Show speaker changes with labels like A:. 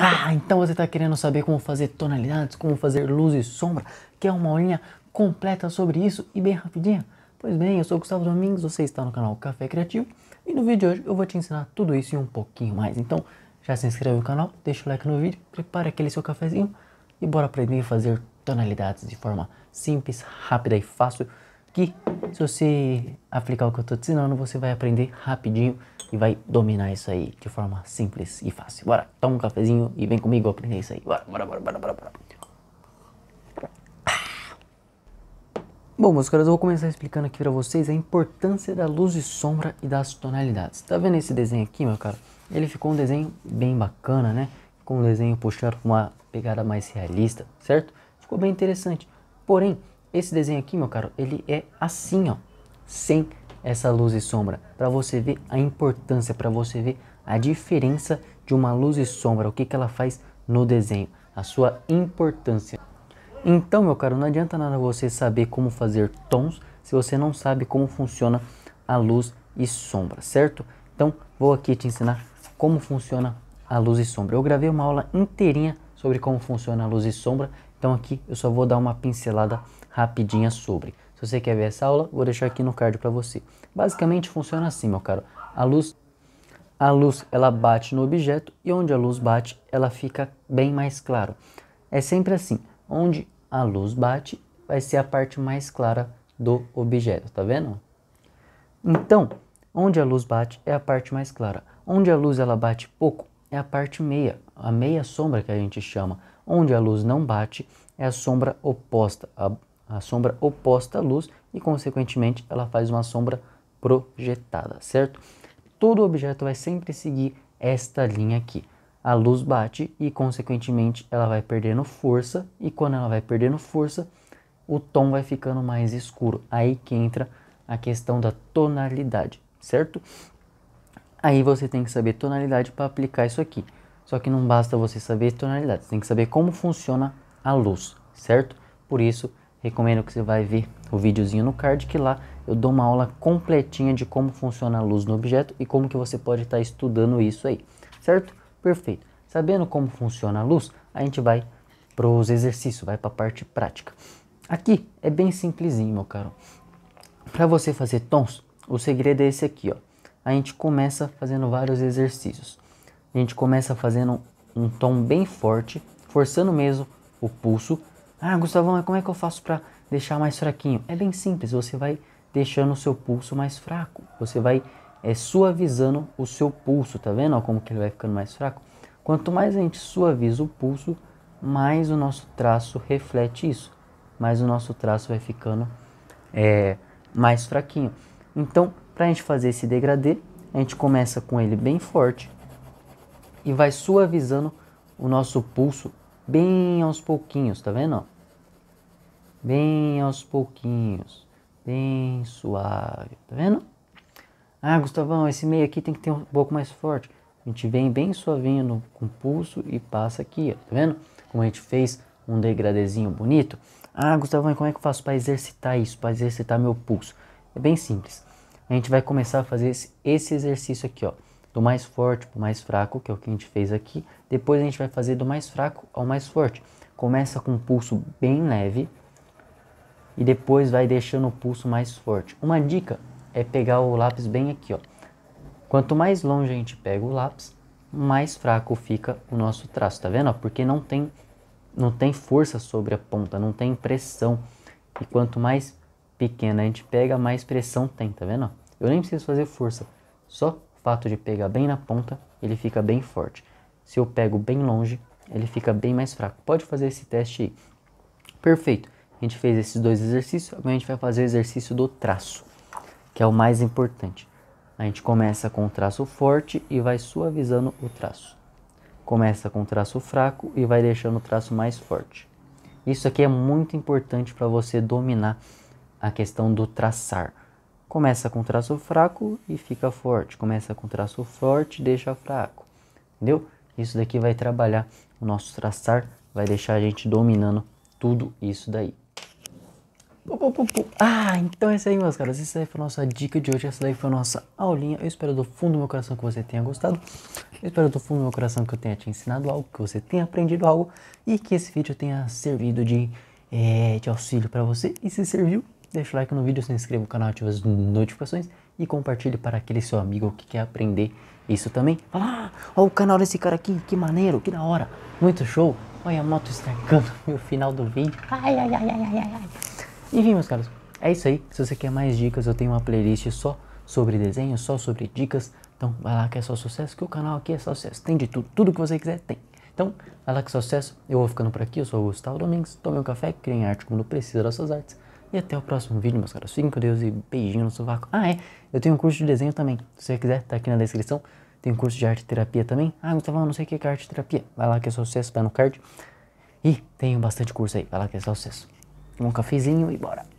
A: Ah, então você está querendo saber como fazer tonalidades, como fazer luz e sombra? Quer uma aulinha completa sobre isso e bem rapidinha? Pois bem, eu sou o Gustavo Domingos, você está no canal Café Criativo e no vídeo de hoje eu vou te ensinar tudo isso e um pouquinho mais. Então já se inscreve no canal, deixa o like no vídeo, prepara aquele seu cafezinho e bora aprender a fazer tonalidades de forma simples, rápida e fácil se você aplicar o que eu estou te ensinando, você vai aprender rapidinho e vai dominar isso aí de forma simples e fácil. Bora, toma um cafezinho e vem comigo aprender isso aí. Bora, bora, bora, bora, bora. bora. Bom, meus caras, eu vou começar explicando aqui para vocês a importância da luz e sombra e das tonalidades. Tá vendo esse desenho aqui, meu cara? Ele ficou um desenho bem bacana, né? Ficou um desenho puxado com uma pegada mais realista, certo? Ficou bem interessante. Porém, esse desenho aqui, meu caro, ele é assim, ó, sem essa luz e sombra, para você ver a importância, para você ver a diferença de uma luz e sombra, o que, que ela faz no desenho, a sua importância. Então, meu caro, não adianta nada você saber como fazer tons se você não sabe como funciona a luz e sombra, certo? Então, vou aqui te ensinar como funciona a luz e sombra. Eu gravei uma aula inteirinha sobre como funciona a luz e sombra, então aqui eu só vou dar uma pincelada rapidinha sobre. Se você quer ver essa aula, vou deixar aqui no card para você. Basicamente funciona assim, meu caro. A luz a luz ela bate no objeto e onde a luz bate, ela fica bem mais claro. É sempre assim, onde a luz bate vai ser a parte mais clara do objeto, tá vendo? Então, onde a luz bate é a parte mais clara. Onde a luz ela bate pouco é a parte meia, a meia sombra que a gente chama. Onde a luz não bate é a sombra oposta, a a sombra oposta à luz e, consequentemente, ela faz uma sombra projetada, certo? Todo objeto vai sempre seguir esta linha aqui. A luz bate e, consequentemente, ela vai perdendo força, e quando ela vai perdendo força, o tom vai ficando mais escuro. Aí que entra a questão da tonalidade, certo? Aí você tem que saber tonalidade para aplicar isso aqui. Só que não basta você saber tonalidade, você tem que saber como funciona a luz, certo? Por isso, recomendo que você vai ver o videozinho no card que lá eu dou uma aula completinha de como funciona a luz no objeto e como que você pode estar tá estudando isso aí, certo? Perfeito. Sabendo como funciona a luz, a gente vai para os exercícios, vai para a parte prática. Aqui é bem simplesinho, meu caro. Para você fazer tons, o segredo é esse aqui, ó. A gente começa fazendo vários exercícios. A gente começa fazendo um tom bem forte, forçando mesmo o pulso ah, Gustavão, como é que eu faço para deixar mais fraquinho? É bem simples, você vai deixando o seu pulso mais fraco. Você vai é, suavizando o seu pulso, tá vendo? Ó, como que ele vai ficando mais fraco. Quanto mais a gente suaviza o pulso, mais o nosso traço reflete isso. Mais o nosso traço vai ficando é, mais fraquinho. Então, para a gente fazer esse degradê, a gente começa com ele bem forte e vai suavizando o nosso pulso Bem aos pouquinhos, tá vendo? Bem aos pouquinhos. Bem suave, tá vendo? Ah, Gustavão, esse meio aqui tem que ter um pouco mais forte. A gente vem bem suavinho no, com o pulso e passa aqui, ó, tá vendo? Como a gente fez um degradezinho bonito. Ah, Gustavão, como é que eu faço para exercitar isso, para exercitar meu pulso? É bem simples. A gente vai começar a fazer esse, esse exercício aqui, ó do mais forte para o mais fraco, que é o que a gente fez aqui. Depois a gente vai fazer do mais fraco ao mais forte. Começa com um pulso bem leve e depois vai deixando o pulso mais forte. Uma dica é pegar o lápis bem aqui, ó. Quanto mais longe a gente pega o lápis, mais fraco fica o nosso traço, tá vendo? Porque não tem, não tem força sobre a ponta, não tem pressão. E quanto mais pequena a gente pega, mais pressão tem, tá vendo? Eu nem preciso fazer força, só fato de pegar bem na ponta, ele fica bem forte. Se eu pego bem longe, ele fica bem mais fraco. Pode fazer esse teste aí. Perfeito. A gente fez esses dois exercícios, agora a gente vai fazer o exercício do traço, que é o mais importante. A gente começa com o traço forte e vai suavizando o traço. Começa com o traço fraco e vai deixando o traço mais forte. Isso aqui é muito importante para você dominar a questão do traçar. Começa com traço fraco e fica forte. Começa com traço forte e deixa fraco. Entendeu? Isso daqui vai trabalhar o nosso traçar, vai deixar a gente dominando tudo isso daí. Ah, então é isso aí, meus caras. Essa aí foi a nossa dica de hoje. Essa daí foi a nossa aulinha. Eu espero do fundo do meu coração que você tenha gostado. Eu espero do fundo do meu coração que eu tenha te ensinado algo, que você tenha aprendido algo e que esse vídeo tenha servido de, é, de auxílio para você. E se serviu, Deixa o like no vídeo, se inscreva no canal, ative as notificações e compartilhe para aquele seu amigo que quer aprender isso também. Fala, ah, olha o canal desse cara aqui, que maneiro, que da hora, muito show. Olha a moto estragando o final do vídeo. Ai, ai, ai, ai, ai, ai. Enfim, meus caros, é isso aí. Se você quer mais dicas, eu tenho uma playlist só sobre desenho, só sobre dicas. Então vai lá que é só sucesso, que o canal aqui é só sucesso. Tem de tudo, tudo que você quiser tem. Então, vai lá que é sucesso. Eu vou ficando por aqui, eu sou o Gustavo Domingos. Tome um café, criem arte quando precisa das suas artes e até o próximo vídeo, meus caros. Fiquem com Deus e beijinho no sovaco. Ah, é. Eu tenho um curso de desenho também. Se você quiser, tá aqui na descrição. Tem um curso de arte terapia também. Ah, Gustavo, não sei o que é arte terapia. Vai lá que é sucesso, tá no card. E tem bastante curso aí. Vai lá que é sucesso. Um cafezinho e bora.